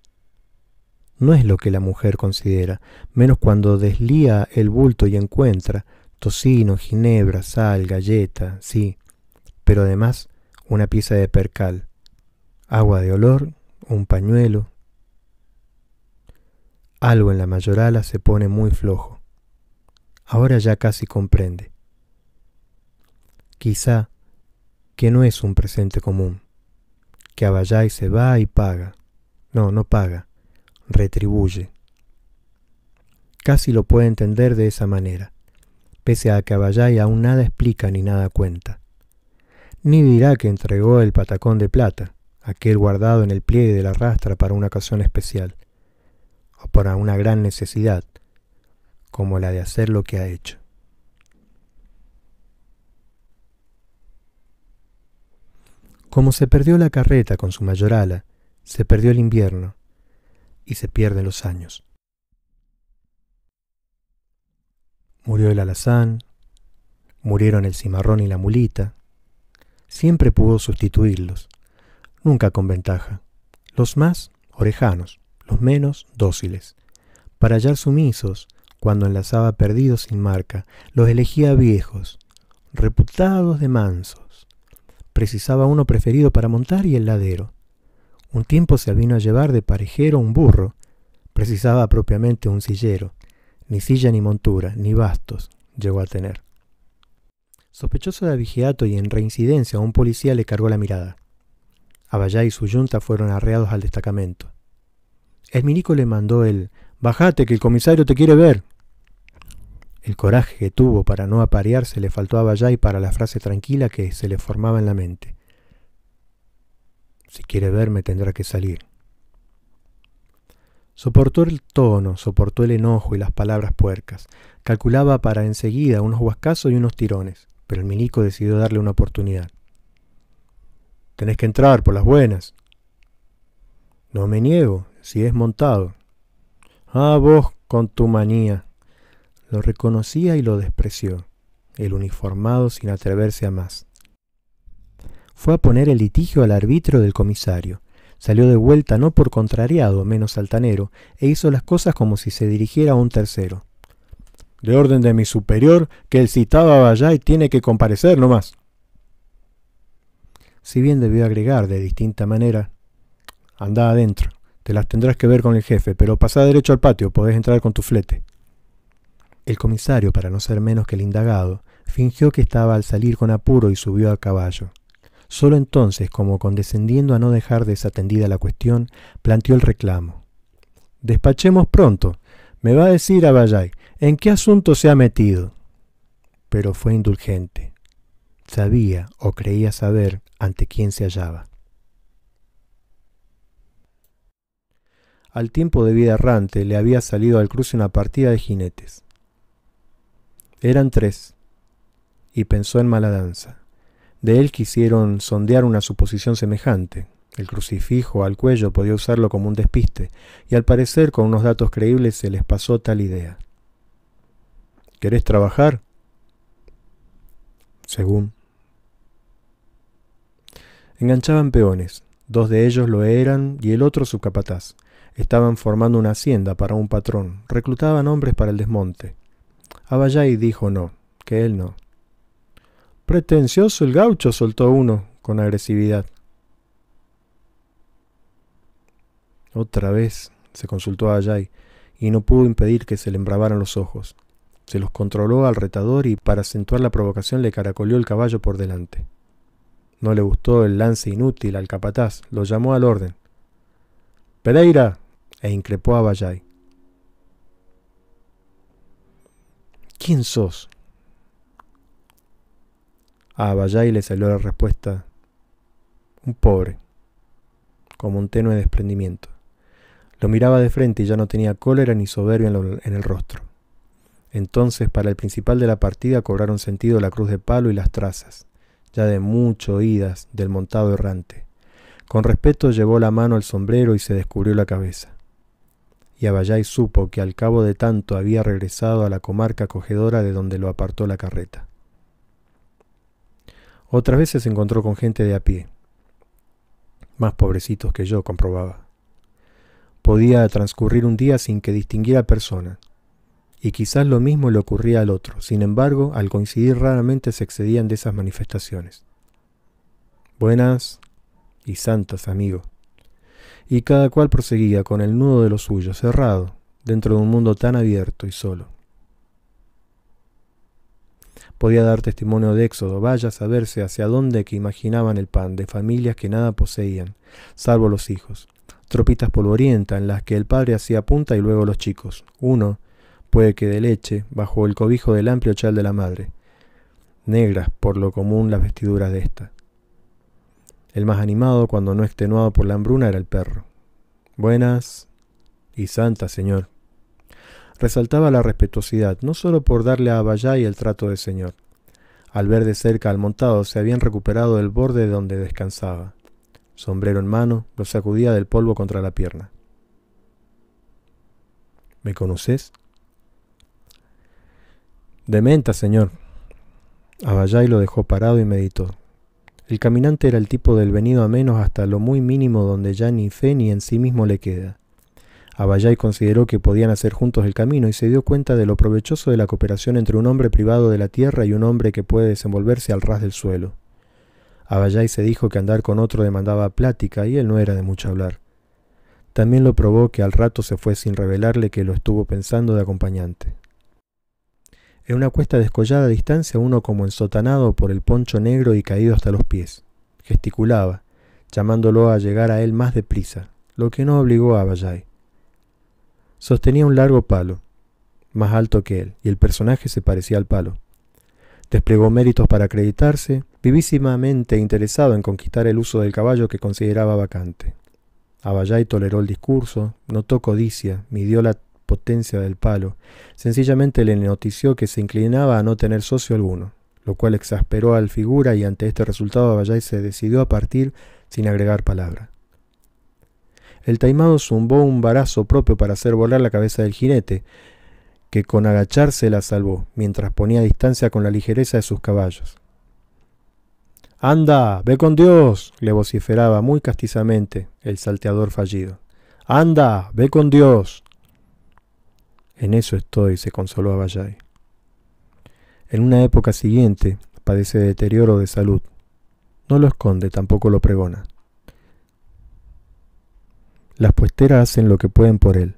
no es lo que la mujer considera, menos cuando deslía el bulto y encuentra tocino, ginebra, sal, galleta, sí, pero además una pieza de percal, agua de olor, un pañuelo. Algo en la mayorala se pone muy flojo. Ahora ya casi comprende. Quizá que no es un presente común, que a y se va y paga. No, no paga retribuye. Casi lo puede entender de esa manera, pese a que Abayay aún nada explica ni nada cuenta. Ni dirá que entregó el patacón de plata, aquel guardado en el pliegue de la rastra para una ocasión especial, o para una gran necesidad, como la de hacer lo que ha hecho. Como se perdió la carreta con su mayor ala, se perdió el invierno, y se pierden los años. Murió el alazán, murieron el cimarrón y la mulita. Siempre pudo sustituirlos, nunca con ventaja. Los más, orejanos, los menos, dóciles. Para hallar sumisos, cuando enlazaba perdidos sin marca, los elegía viejos, reputados de mansos. Precisaba uno preferido para montar y el ladero. Un tiempo se vino a llevar de parejero un burro. Precisaba propiamente un sillero. Ni silla ni montura, ni bastos llegó a tener. Sospechoso de vigiato y en reincidencia, un policía le cargó la mirada. Abayá y su yunta fueron arreados al destacamento. El minico le mandó el Bajate, que el comisario te quiere ver. El coraje que tuvo para no aparearse le faltó a Abayá y para la frase tranquila que se le formaba en la mente. Si quiere verme tendrá que salir. Soportó el tono, soportó el enojo y las palabras puercas. Calculaba para enseguida unos huascazos y unos tirones, pero el milico decidió darle una oportunidad. Tenés que entrar por las buenas. No me niego, si es montado. Ah, vos con tu manía. Lo reconocía y lo despreció, el uniformado sin atreverse a más fue a poner el litigio al árbitro del comisario. Salió de vuelta no por contrariado, menos altanero, e hizo las cosas como si se dirigiera a un tercero. De orden de mi superior, que el citado vaya y tiene que comparecer más! Si bien debió agregar de distinta manera, anda adentro, te las tendrás que ver con el jefe, pero pasá derecho al patio, podés entrar con tu flete. El comisario, para no ser menos que el indagado, fingió que estaba al salir con apuro y subió a caballo. Solo entonces, como condescendiendo a no dejar desatendida la cuestión, planteó el reclamo. Despachemos pronto. Me va a decir Abayay en qué asunto se ha metido. Pero fue indulgente. Sabía o creía saber ante quién se hallaba. Al tiempo de vida errante le había salido al cruce una partida de jinetes. Eran tres, y pensó en mala danza. De él quisieron sondear una suposición semejante. El crucifijo al cuello podía usarlo como un despiste, y al parecer con unos datos creíbles se les pasó tal idea. ¿Querés trabajar? Según. Enganchaban peones. Dos de ellos lo eran y el otro su capataz. Estaban formando una hacienda para un patrón. Reclutaban hombres para el desmonte. Abayay dijo no, que él no. Pretencioso el gaucho, soltó uno, con agresividad. Otra vez se consultó a Ayay, y no pudo impedir que se le embravaran los ojos. Se los controló al retador y para acentuar la provocación le caracolió el caballo por delante. No le gustó el lance inútil al capataz, lo llamó al orden. Pereira, e increpó a Bayay. ¿Quién sos? A le salió la respuesta, un pobre, como un tenue desprendimiento. Lo miraba de frente y ya no tenía cólera ni soberbia en, el rostro. Entonces, para el principal de la partida cobraron sentido la cruz de palo y las trazas, ya de mucho idas del montado errante. Con respeto llevó la mano al sombrero y se descubrió la cabeza. Y Abayay supo que al cabo de tanto había regresado a la comarca acogedora de donde lo apartó la carreta. Otras veces se encontró con gente de a pie, más pobrecitos que yo, comprobaba. Podía transcurrir un día sin que distinguiera persona, y quizás lo mismo le ocurría al otro, sin embargo, al coincidir raramente se excedían de esas manifestaciones. Buenas y santas, amigo. Y cada cual proseguía con el nudo de lo suyo, cerrado, dentro de un mundo tan abierto y solo. Podía dar testimonio de éxodo, vaya a saberse hacia dónde que imaginaban el pan, de familias que nada poseían, salvo los hijos. Tropitas polvorientas en las que el padre hacía punta y luego los chicos. Uno, puede que de leche, bajo el cobijo del amplio chal de la madre. Negras, por lo común, las vestiduras de ésta. El más animado, cuando no extenuado por la hambruna, era el perro. Buenas y santas, señor, resaltaba la respetuosidad, no solo por darle a Abayá el trato de señor. Al ver de cerca al montado, se habían recuperado del borde donde descansaba. Sombrero en mano, lo sacudía del polvo contra la pierna. ¿Me conoces? —Dementa, señor. Abayay lo dejó parado y meditó. El caminante era el tipo del venido a menos hasta lo muy mínimo donde ya ni fe ni en sí mismo le queda. Abayay consideró que podían hacer juntos el camino y se dio cuenta de lo provechoso de la cooperación entre un hombre privado de la tierra y un hombre que puede desenvolverse al ras del suelo. Abayay se dijo que andar con otro demandaba plática y él no era de mucho hablar. También lo probó que al rato se fue sin revelarle que lo estuvo pensando de acompañante. En una cuesta descollada a distancia, uno como ensotanado por el poncho negro y caído hasta los pies. Gesticulaba, llamándolo a llegar a él más deprisa, lo que no obligó a Abayay. Sostenía un largo palo, más alto que él, y el personaje se parecía al palo. Desplegó méritos para acreditarse, vivísimamente interesado en conquistar el uso del caballo que consideraba vacante. Abayay toleró el discurso, notó codicia, midió la potencia del palo. Sencillamente le notició que se inclinaba a no tener socio alguno, lo cual exasperó al figura y ante este resultado Abayay se decidió a partir sin agregar palabra el taimado zumbó un barazo propio para hacer volar la cabeza del jinete, que con agacharse la salvó, mientras ponía distancia con la ligereza de sus caballos. Anda, ve con Dios, le vociferaba muy castizamente el salteador fallido. Anda, ve con Dios. En eso estoy, se consoló Abayay. En una época siguiente padece de deterioro de salud. No lo esconde, tampoco lo pregona. Las puesteras hacen lo que pueden por él.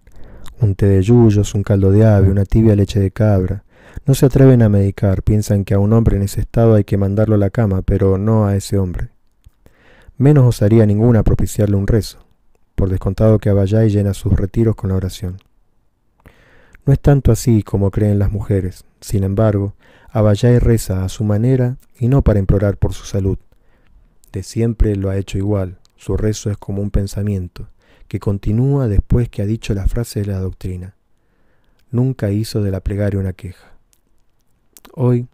Un té de yuyos, un caldo de ave, una tibia leche de cabra. No se atreven a medicar, piensan que a un hombre en ese estado hay que mandarlo a la cama, pero no a ese hombre. Menos osaría ninguna propiciarle un rezo, por descontado que Abayay llena sus retiros con la oración. No es tanto así como creen las mujeres. Sin embargo, Abayay reza a su manera y no para implorar por su salud. De siempre lo ha hecho igual, su rezo es como un pensamiento, que continúa después que ha dicho la frase de la doctrina. Nunca hizo de la plegaria una queja. Hoy,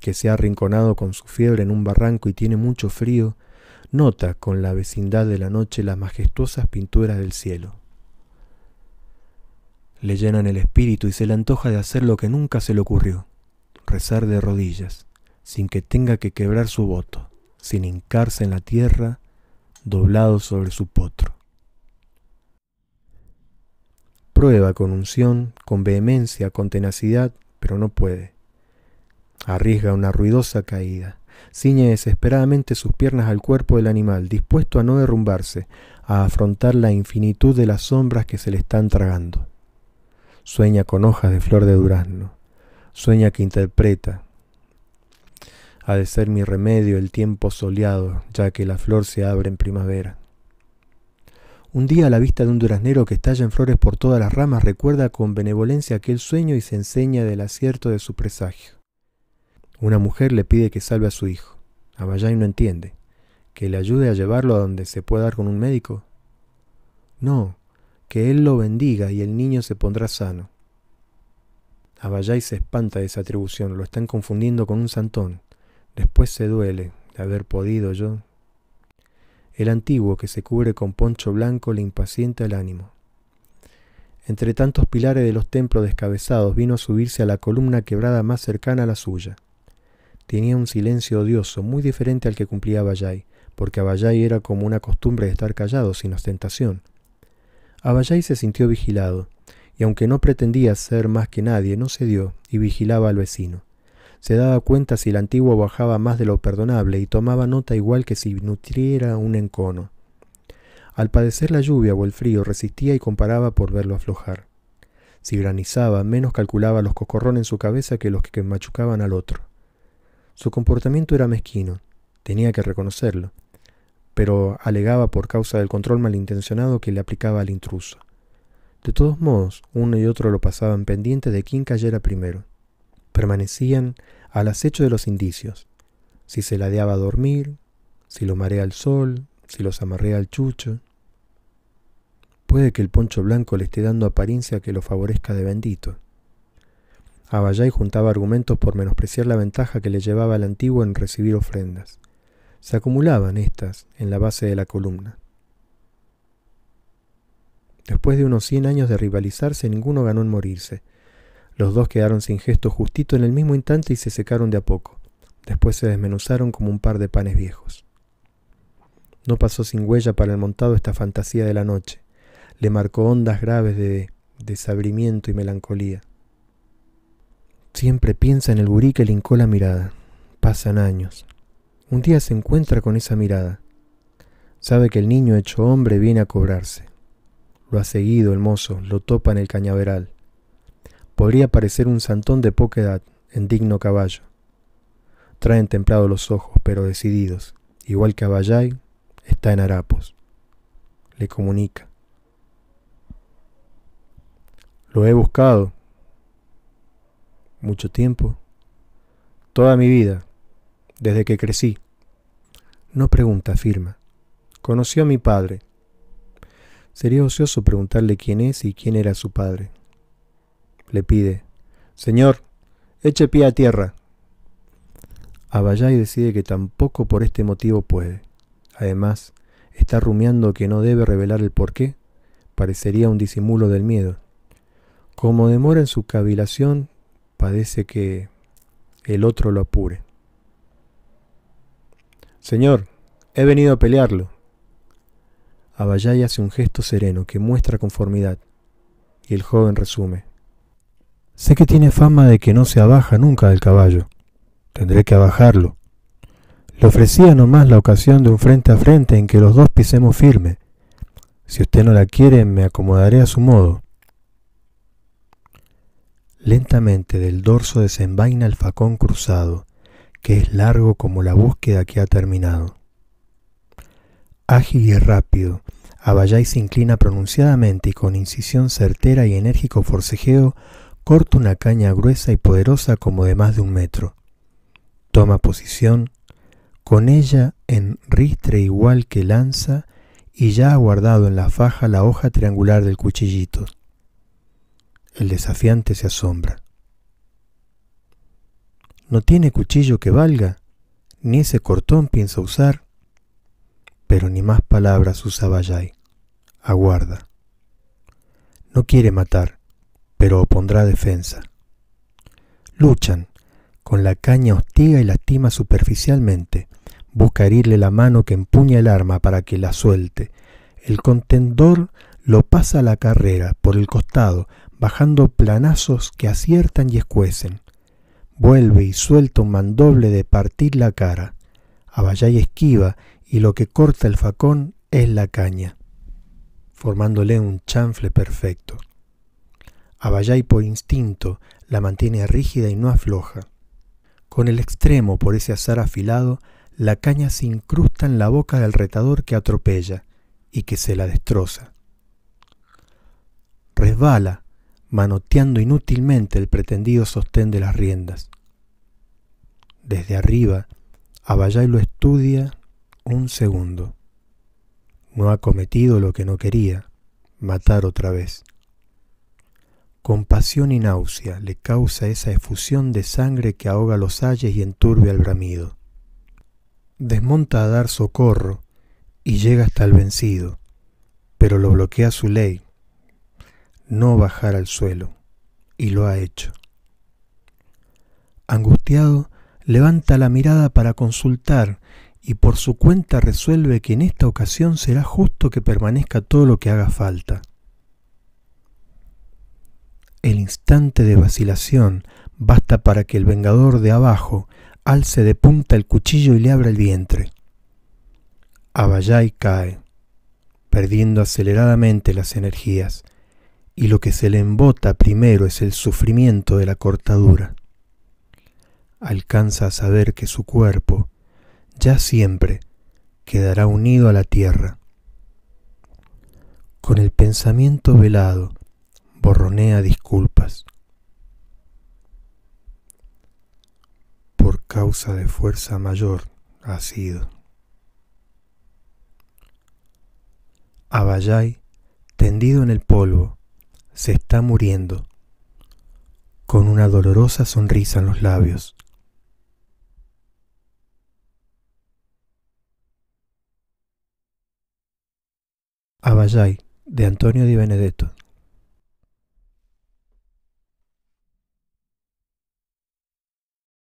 que se ha arrinconado con su fiebre en un barranco y tiene mucho frío, nota con la vecindad de la noche las majestuosas pinturas del cielo. Le llenan el espíritu y se le antoja de hacer lo que nunca se le ocurrió, rezar de rodillas, sin que tenga que quebrar su voto, sin hincarse en la tierra, doblado sobre su potro. Prueba con unción, con vehemencia, con tenacidad, pero no puede. Arriesga una ruidosa caída. Ciñe desesperadamente sus piernas al cuerpo del animal, dispuesto a no derrumbarse, a afrontar la infinitud de las sombras que se le están tragando. Sueña con hojas de flor de durazno. Sueña que interpreta. Ha de ser mi remedio el tiempo soleado, ya que la flor se abre en primavera. Un día a la vista de un duraznero que estalla en flores por todas las ramas recuerda con benevolencia aquel sueño y se enseña del acierto de su presagio. Una mujer le pide que salve a su hijo. Abayay no entiende. ¿Que le ayude a llevarlo a donde se pueda dar con un médico? No, que él lo bendiga y el niño se pondrá sano. Abayay se espanta de esa atribución, lo están confundiendo con un santón. Después se duele de haber podido yo el antiguo que se cubre con poncho blanco le impacienta el ánimo. Entre tantos pilares de los templos descabezados vino a subirse a la columna quebrada más cercana a la suya. Tenía un silencio odioso, muy diferente al que cumplía Aballay, porque Aballay era como una costumbre de estar callado, sin ostentación. Aballay se sintió vigilado, y aunque no pretendía ser más que nadie, no cedió y vigilaba al vecino. Se daba cuenta si el antiguo bajaba más de lo perdonable y tomaba nota igual que si nutriera un encono. Al padecer la lluvia o el frío resistía y comparaba por verlo aflojar. Si granizaba, menos calculaba los cocorrones en su cabeza que los que machucaban al otro. Su comportamiento era mezquino, tenía que reconocerlo, pero alegaba por causa del control malintencionado que le aplicaba al intruso. De todos modos, uno y otro lo pasaban pendiente de quién cayera primero. Permanecían al acecho de los indicios, si se ladeaba a dormir, si lo marea el sol, si los amarrea el chucho. Puede que el poncho blanco le esté dando apariencia que lo favorezca de bendito. Abayay juntaba argumentos por menospreciar la ventaja que le llevaba al antiguo en recibir ofrendas. Se acumulaban estas en la base de la columna. Después de unos cien años de rivalizarse, ninguno ganó en morirse, los dos quedaron sin gesto justito en el mismo instante y se secaron de a poco. Después se desmenuzaron como un par de panes viejos. No pasó sin huella para el montado esta fantasía de la noche. Le marcó ondas graves de desabrimiento y melancolía. Siempre piensa en el gurí que hincó la mirada. Pasan años. Un día se encuentra con esa mirada. Sabe que el niño hecho hombre viene a cobrarse. Lo ha seguido el mozo, lo topa en el cañaveral podría parecer un santón de poca edad, en digno caballo. Traen templados los ojos, pero decididos. Igual que Abayay, está en harapos. Le comunica. Lo he buscado. Mucho tiempo. Toda mi vida. Desde que crecí. No pregunta, afirma. Conoció a mi padre. Sería ocioso preguntarle quién es y quién era su padre le pide, Señor, eche pie a tierra. Abayay decide que tampoco por este motivo puede. Además, está rumiando que no debe revelar el porqué. Parecería un disimulo del miedo. Como demora en su cavilación, padece que el otro lo apure. Señor, he venido a pelearlo. Abayay hace un gesto sereno que muestra conformidad, y el joven resume. Sé que tiene fama de que no se abaja nunca del caballo. Tendré que abajarlo. Le ofrecía nomás la ocasión de un frente a frente en que los dos pisemos firme. Si usted no la quiere, me acomodaré a su modo. Lentamente del dorso desenvaina el facón cruzado, que es largo como la búsqueda que ha terminado. Ágil y rápido, Abayay se inclina pronunciadamente y con incisión certera y enérgico forcejeo Corta una caña gruesa y poderosa como de más de un metro. Toma posición, con ella en ristre igual que lanza y ya ha guardado en la faja la hoja triangular del cuchillito. El desafiante se asombra. No tiene cuchillo que valga, ni ese cortón piensa usar, pero ni más palabras usa Bayay. Aguarda. No quiere matar pero opondrá defensa. Luchan, con la caña hostiga y lastima superficialmente, busca herirle la mano que empuña el arma para que la suelte. El contendor lo pasa a la carrera por el costado, bajando planazos que aciertan y escuecen. Vuelve y suelta un mandoble de partir la cara. Avalla y esquiva, y lo que corta el facón es la caña, formándole un chanfle perfecto. Abayay por instinto la mantiene rígida y no afloja. Con el extremo por ese azar afilado, la caña se incrusta en la boca del retador que atropella y que se la destroza. Resbala, manoteando inútilmente el pretendido sostén de las riendas. Desde arriba, Abayay lo estudia un segundo. No ha cometido lo que no quería, matar otra vez. Compasión y náusea le causa esa efusión de sangre que ahoga los ayes y enturbia el bramido. Desmonta a dar socorro y llega hasta el vencido, pero lo bloquea su ley, no bajar al suelo, y lo ha hecho. Angustiado, levanta la mirada para consultar y por su cuenta resuelve que en esta ocasión será justo que permanezca todo lo que haga falta. El instante de vacilación basta para que el vengador de abajo alce de punta el cuchillo y le abra el vientre. y cae, perdiendo aceleradamente las energías, y lo que se le embota primero es el sufrimiento de la cortadura. Alcanza a saber que su cuerpo, ya siempre, quedará unido a la tierra. Con el pensamiento velado, Porronea disculpas por causa de fuerza mayor ha sido. Abayay, tendido en el polvo, se está muriendo, con una dolorosa sonrisa en los labios. Abayay, de Antonio Di Benedetto.